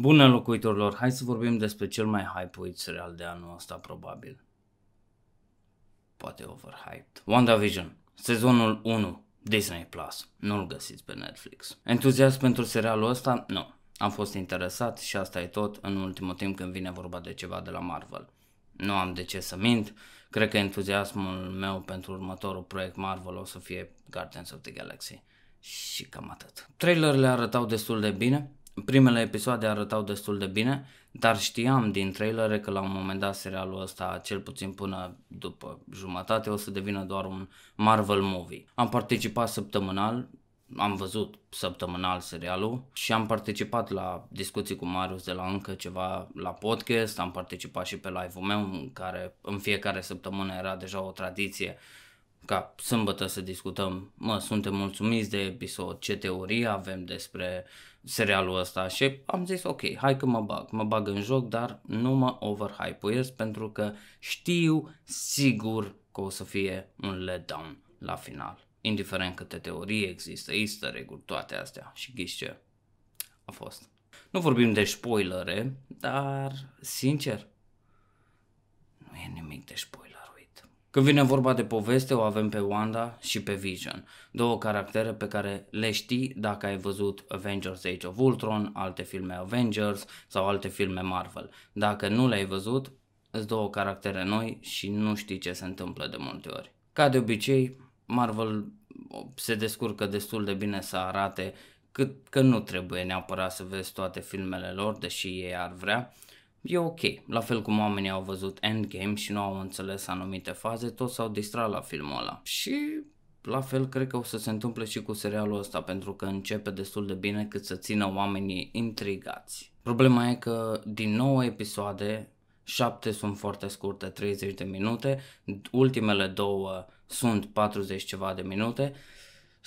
Bună locuitorilor, hai să vorbim despre cel mai hype-uit serial de anul ăsta probabil. Poate overhyped. WandaVision, sezonul 1, Disney Plus. Nu-l găsiți pe Netflix. Entuziasm pentru serialul ăsta? Nu. Am fost interesat și asta e tot în ultimul timp când vine vorba de ceva de la Marvel. Nu am de ce să mint, cred că entuziasmul meu pentru următorul proiect Marvel o să fie Guardians of the Galaxy. Și cam atât. Trailerele arătau destul de bine, primele episoade arătau destul de bine, dar știam din trailere că la un moment dat serialul ăsta, cel puțin până după jumătate, o să devină doar un Marvel movie. Am participat săptămânal, am văzut săptămânal serialul și am participat la discuții cu Marius de la încă ceva la podcast, am participat și pe live-ul meu în care în fiecare săptămână era deja o tradiție ca sâmbătă să discutăm, mă, suntem mulțumiți de episod, ce teorie avem despre serialul ăsta și am zis ok, hai că mă bag, mă bag în joc, dar nu mă overhypuiesc pentru că știu sigur că o să fie un letdown la final. Indiferent câte teorii există, există reguli toate astea și ghiți ce a fost. Nu vorbim de spoilere, dar sincer, nu e nimic de spoiler. Când vine vorba de poveste, o avem pe Wanda și pe Vision, două caractere pe care le știi dacă ai văzut Avengers Age of Ultron, alte filme Avengers sau alte filme Marvel. Dacă nu le-ai văzut, sunt două caractere noi și nu știi ce se întâmplă de multe ori. Ca de obicei, Marvel se descurcă destul de bine să arate cât că nu trebuie neapărat să vezi toate filmele lor, deși ei ar vrea, E ok, la fel cum oamenii au văzut Endgame și nu au înțeles anumite faze, toți s-au distrat la filmul ăla. Și la fel cred că o să se întâmple și cu serialul ăsta, pentru că începe destul de bine cât să țină oamenii intrigați. Problema e că din 9 episoade, 7 sunt foarte scurte, 30 de minute, ultimele două sunt 40 ceva de minute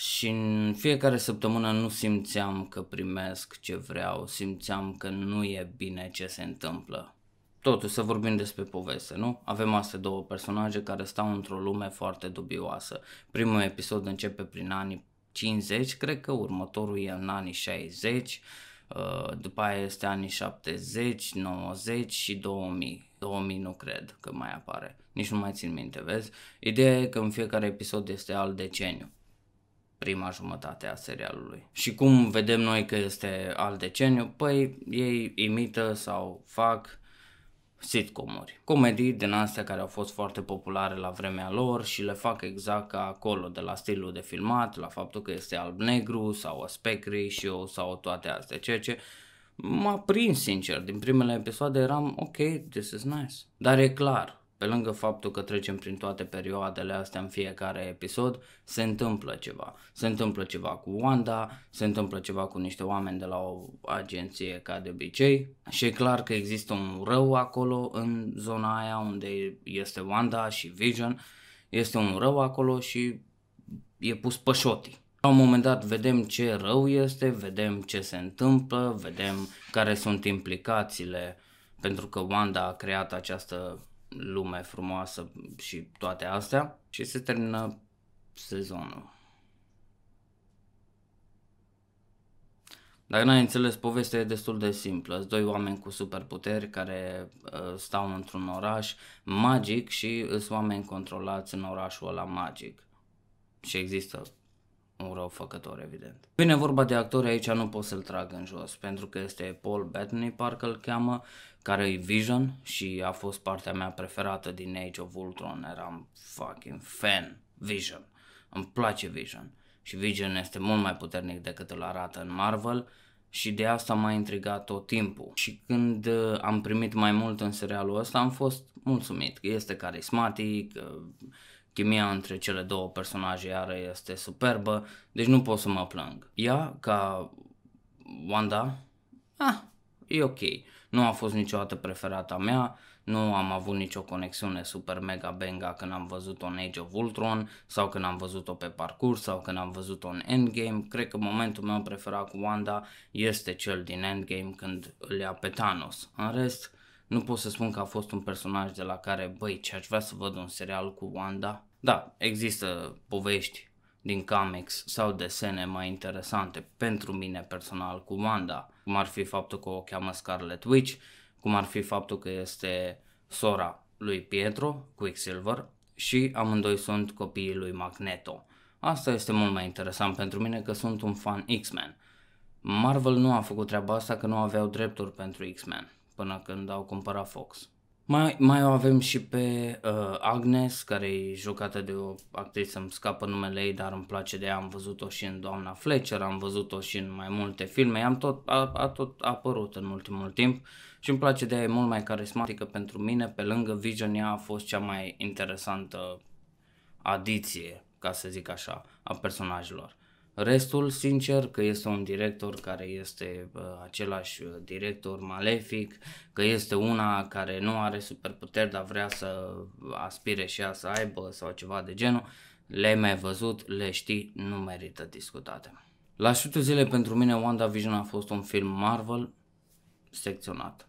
și în fiecare săptămână nu simțeam că primesc ce vreau, simțeam că nu e bine ce se întâmplă. Totuși, să vorbim despre poveste, nu? Avem astea două personaje care stau într-o lume foarte dubioasă. Primul episod începe prin anii 50, cred că următorul e în anii 60, uh, după aia este anii 70, 90 și 2000. 2000 nu cred că mai apare, nici nu mai țin minte, vezi? Ideea e că în fiecare episod este alt deceniu prima jumătate a serialului. Și cum vedem noi că este al deceniu? Păi ei imită sau fac sitcomuri, comedii din astea care au fost foarte populare la vremea lor și le fac exact ca acolo, de la stilul de filmat, la faptul că este alb-negru sau aspect ratio sau toate astea, ceea ce m-a prins sincer, din primele episoade eram ok, this is nice, dar e clar, pe lângă faptul că trecem prin toate perioadele astea în fiecare episod, se întâmplă ceva. Se întâmplă ceva cu Wanda, se întâmplă ceva cu niște oameni de la o agenție ca de obicei și e clar că există un rău acolo în zona aia unde este Wanda și Vision. Este un rău acolo și e pus pășotii. La un moment dat vedem ce rău este, vedem ce se întâmplă, vedem care sunt implicațiile pentru că Wanda a creat această lume frumoasă și toate astea și se termină sezonul. Dacă n-ai înțeles, povestea e destul de simplă. Sunt doi oameni cu superputeri care uh, stau într-un oraș magic și sunt oameni controlați în orașul ăla magic. Și există un făcător evident. Vine vorba de actori, aici nu pot să-l trag în jos, pentru că este Paul Bettany, parcă îl cheamă, care e Vision și a fost partea mea preferată din Age of Ultron, eram fucking fan Vision, îmi place Vision și Vision este mult mai puternic decât îl arată în Marvel și de asta m-a intrigat tot timpul. Și când uh, am primit mai mult în serialul ăsta am fost mulțumit, este carismatic, uh, Chimia între cele două personaje iară este superbă, deci nu pot să mă plâng. Ea, ca Wanda, ah, e ok. Nu a fost niciodată preferata mea, nu am avut nicio conexiune super mega benga când am văzut-o în Age of Ultron sau când am văzut-o pe parcurs sau când am văzut-o în Endgame. Cred că momentul meu preferat cu Wanda este cel din Endgame când îl ia pe Thanos. În rest, nu pot să spun că a fost un personaj de la care, băi, ce aș vrea să văd un serial cu Wanda. Da, există povești din comics sau desene mai interesante pentru mine personal cu Wanda, cum ar fi faptul că o cheamă Scarlet Witch, cum ar fi faptul că este sora lui Pietro, Quicksilver, și amândoi sunt copiii lui Magneto. Asta este mult mai interesant pentru mine că sunt un fan X-Men. Marvel nu a făcut treaba asta că nu aveau drepturi pentru X-Men până când au cumpărat Fox. Mai, mai o avem și pe uh, Agnes, care e jucată de o actriță, îmi scapă numele ei, dar îmi place de ea, am văzut-o și în Doamna Fletcher, am văzut-o și în mai multe filme, am tot, a, a tot apărut în ultimul timp și îmi place de ea, e mult mai carismatică pentru mine, pe lângă Vision ea a fost cea mai interesantă adiție, ca să zic așa, a personajelor. Restul, sincer, că este un director care este uh, același director malefic, că este una care nu are superputeri, dar vrea să aspire și ea să aibă sau ceva de genul, le-ai mai văzut, le știi, nu merită discutate. La șutul zile pentru mine WandaVision a fost un film Marvel secționat.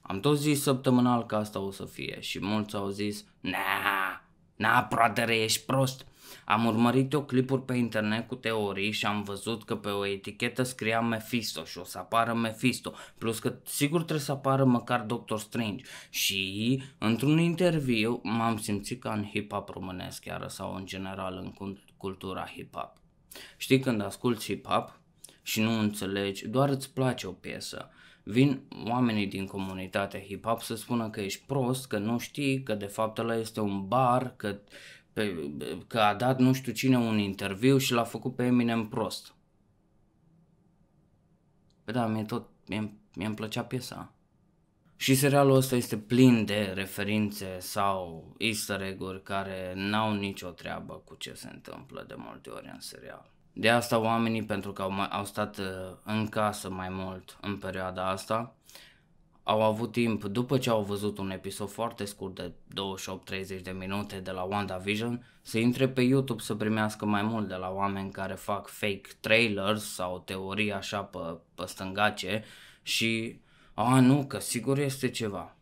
Am tot zis săptămânal că asta o să fie și mulți au zis Na, na, brother, ești prost am urmărit o clipuri pe internet cu teorii și am văzut că pe o etichetă scria Mephisto și o să apară Mephisto, plus că sigur trebuie să apară măcar Doctor Strange. Și într-un interviu m-am simțit ca în hip-hop românesc chiar sau în general în cultura hip-hop. Știi când asculti hip-hop și nu înțelegi, doar îți place o piesă vin oamenii din comunitatea hip-hop să spună că ești prost, că nu știi, că de fapt ăla este un bar, că pe, că a dat nu știu cine un interviu și l-a făcut pe Eminem prost. Pe păi da, mie tot, mie, mie îmi plăcea piesa. Și serialul ăsta este plin de referințe sau easter egg-uri care n-au nicio treabă cu ce se întâmplă de multe ori în serial. De asta oamenii, pentru că au, au stat uh, în casă mai mult în perioada asta, au avut timp, după ce au văzut un episod foarte scurt de 28-30 de minute de la WandaVision, să intre pe YouTube să primească mai mult de la oameni care fac fake trailers sau teorii așa pe, pe stângace și a, nu, că sigur este ceva.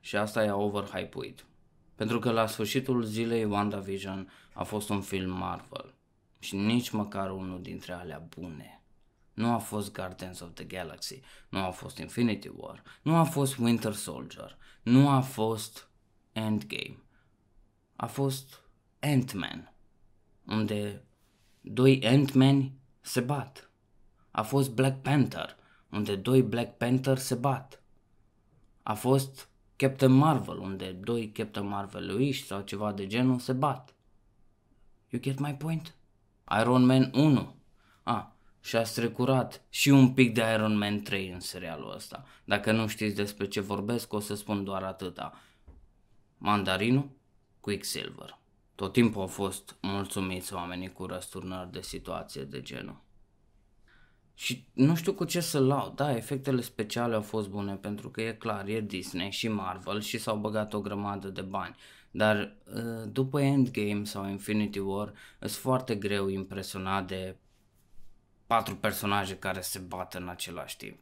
Și asta e overhypuit. Pentru că la sfârșitul zilei WandaVision a fost un film Marvel și nici măcar unul dintre alea bune. Nu a fost Guardians of the Galaxy, nu a fost Infinity War, nu a fost Winter Soldier, nu a fost Endgame. A fost Ant-Man, unde doi Ant-Man se bat. A fost Black Panther, unde doi Black Panther se bat. A fost Captain Marvel, unde doi Captain marvel sau ceva de genul se bat. You get my point? Iron Man 1. A, ah, și a strecurat și un pic de Iron Man 3 în serialul ăsta. Dacă nu știți despre ce vorbesc, o să spun doar atâta. Mandarinul, Quicksilver. Tot timpul au fost mulțumiți oamenii cu răsturnări de situație de genul. Și nu știu cu ce să lau. da, efectele speciale au fost bune pentru că e clar, e Disney și Marvel și s-au băgat o grămadă de bani. Dar uh, după Endgame sau Infinity War, sunt foarte greu impresionat de patru personaje care se bat în același timp.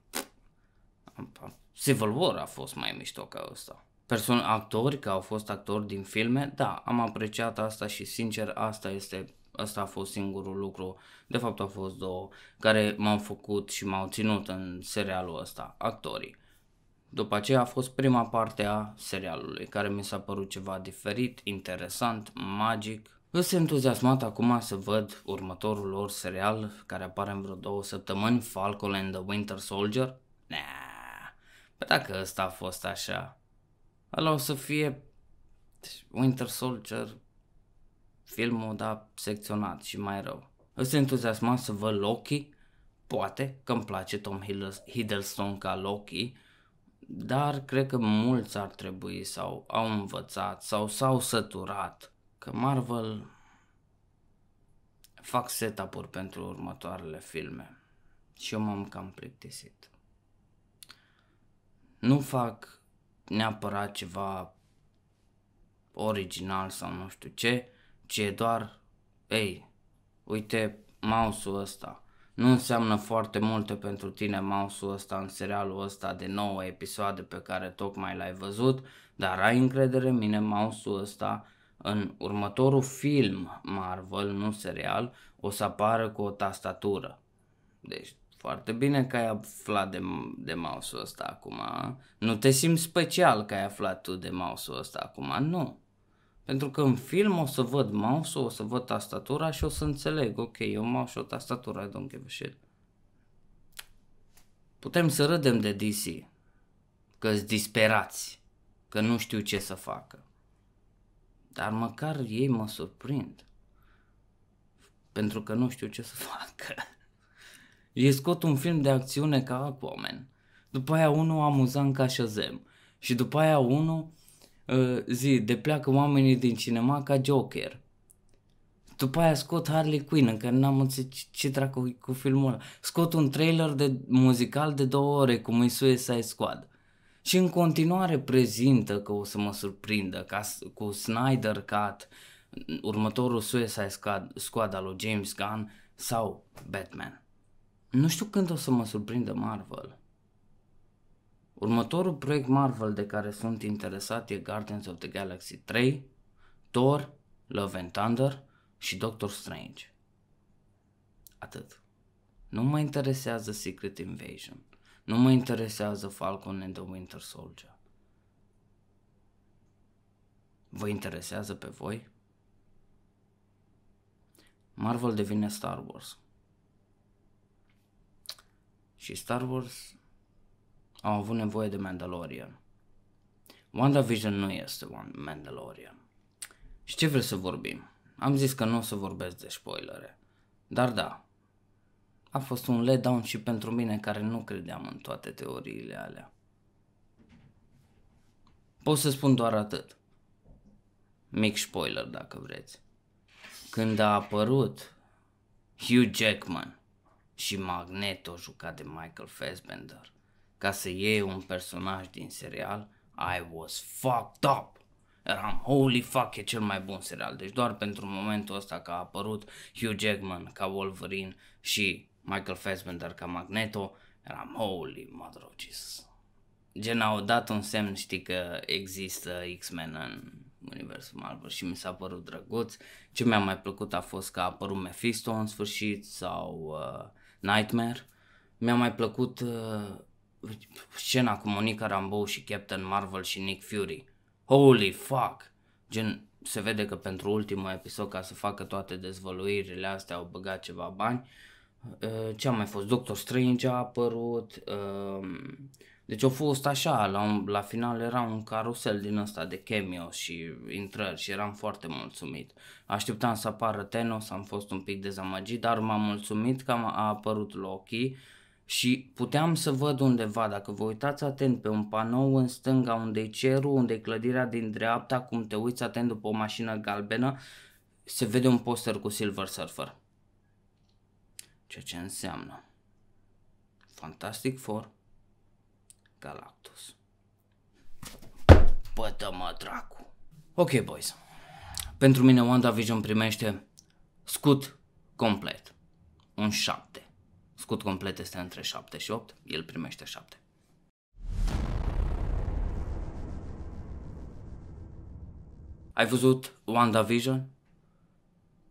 Civil War a fost mai mișto ca ăsta. Person actori, că au fost actori din filme, da, am apreciat asta și sincer asta este Asta a fost singurul lucru, de fapt au fost două, care m-au făcut și m-au ținut în serialul ăsta, actorii. După aceea a fost prima parte a serialului, care mi s-a părut ceva diferit, interesant, magic sunt entuziasmat acum să văd următorul lor serial care apare în vreo două săptămâni, Falcon and the Winter Soldier. Nea, păi dacă ăsta a fost așa, ăla o să fie Winter Soldier filmul, dar secționat și mai rău. Sunt entuziasmat să văd Loki, poate că îmi place Tom Hiddleston ca Loki, dar cred că mulți ar trebui sau au învățat sau s-au săturat că Marvel fac setup-uri pentru următoarele filme și eu m-am cam plictisit. Nu fac neapărat ceva original sau nu știu ce, ci e doar, ei, uite mouse-ul ăsta. Nu înseamnă foarte multe pentru tine mouse-ul ăsta în serialul ăsta de 9 episoade pe care tocmai l-ai văzut, dar ai încredere în mine, mouse-ul ăsta în următorul film Marvel, nu serial, o să apară cu o tastatură. Deci foarte bine că ai aflat de, de mouse-ul ăsta acum. Nu te simți special că ai aflat tu de mouse-ul ăsta acum, nu. Pentru că în film o să văd mouse-ul, o să văd tastatura și o să înțeleg, ok, e un mouse și o tastatură, I don't give a shit. Putem să râdem de DC, că disperați, că nu știu ce să facă. Dar măcar ei mă surprind. Pentru că nu știu ce să fac. Ei scot un film de acțiune ca Aquaman. După aia unul amuzant ca Shazam. Și după aia unul ă, zi, de pleacă oamenii din cinema ca Joker. După aia scot Harley Quinn, încă n-am înțeles ce dracu cu filmul ăla. Scot un trailer de muzical de două ore, cum e Suicide Squad și în continuare prezintă că o să mă surprindă ca, cu Snyder Cut, următorul Suicide Squad, Squad al lui James Gunn sau Batman. Nu știu când o să mă surprindă Marvel. Următorul proiect Marvel de care sunt interesat e Guardians of the Galaxy 3, Thor, Love and Thunder și Doctor Strange. Atât. Nu mă interesează Secret Invasion. Nu mă interesează Falcon and the Winter Soldier. Vă interesează pe voi? Marvel devine Star Wars. Și Star Wars au avut nevoie de Mandalorian. WandaVision nu este Mandalorian. Și ce vreți să vorbim? Am zis că nu o să vorbesc de spoilere. Dar da, a fost un letdown și pentru mine care nu credeam în toate teoriile alea. Pot să spun doar atât. Mic spoiler dacă vreți. Când a apărut Hugh Jackman și Magneto jucat de Michael Fassbender ca să iei un personaj din serial, I was fucked up. Eram holy fuck, e cel mai bun serial. Deci doar pentru momentul ăsta că a apărut Hugh Jackman ca Wolverine și Michael Fassbender ca Magneto, eram holy mother of Jesus. Gen au dat un semn, știi că există X-Men în universul Marvel și mi s-a părut drăguț. Ce mi-a mai plăcut a fost că a apărut Mephisto în sfârșit sau uh, Nightmare. Mi-a mai plăcut uh, scena cu Monica Rambeau și Captain Marvel și Nick Fury. Holy fuck! Gen, se vede că pentru ultimul episod, ca să facă toate dezvăluirile astea, au băgat ceva bani. Uh, Ă, ce a mai fost, Doctor Strange a apărut, ă, deci au fost așa, la, un, la final era un carusel din ăsta de cameo și intrări și eram foarte mulțumit. Așteptam să apară Thanos, am fost un pic dezamăgit, dar m-am mulțumit că a apărut Loki și puteam să văd undeva, dacă vă uitați atent pe un panou în stânga unde e cerul, unde e clădirea din dreapta, cum te uiți atent după o mașină galbenă, se vede un poster cu Silver Surfer Ceea ce înseamnă Fantastic Four, Galactus. Pătă-mă, dracu! Ok, boys. Pentru mine WandaVision primește scut complet. Un 7. Scut complet este între 7 și 8, el primește 7. Ai văzut WandaVision?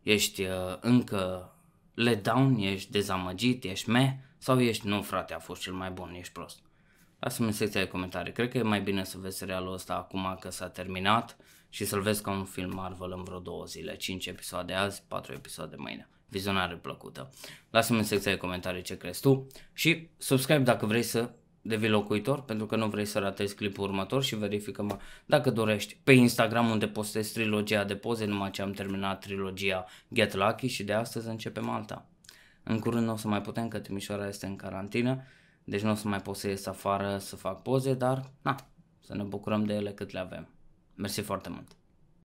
Ești uh, încă le down, ești dezamăgit, ești me sau ești nu frate, a fost cel mai bun, ești prost. Lasă-mi în secția de comentarii, cred că e mai bine să vezi serialul ăsta acum că s-a terminat și să-l vezi ca un film Marvel în vreo două zile, 5 episoade azi, 4 episoade mâine. Vizionare plăcută. Lasă-mi în secția de comentarii ce crezi tu și subscribe dacă vrei să devii locuitor pentru că nu vrei să ratezi clipul următor și verifică dacă dorești pe Instagram unde postez trilogia de poze numai ce am terminat trilogia Get Lucky și de astăzi începem alta. În curând nu o să mai putem că Timișoara este în carantină, deci nu o să mai pot să ies afară să fac poze, dar na, să ne bucurăm de ele cât le avem. Mersi foarte mult!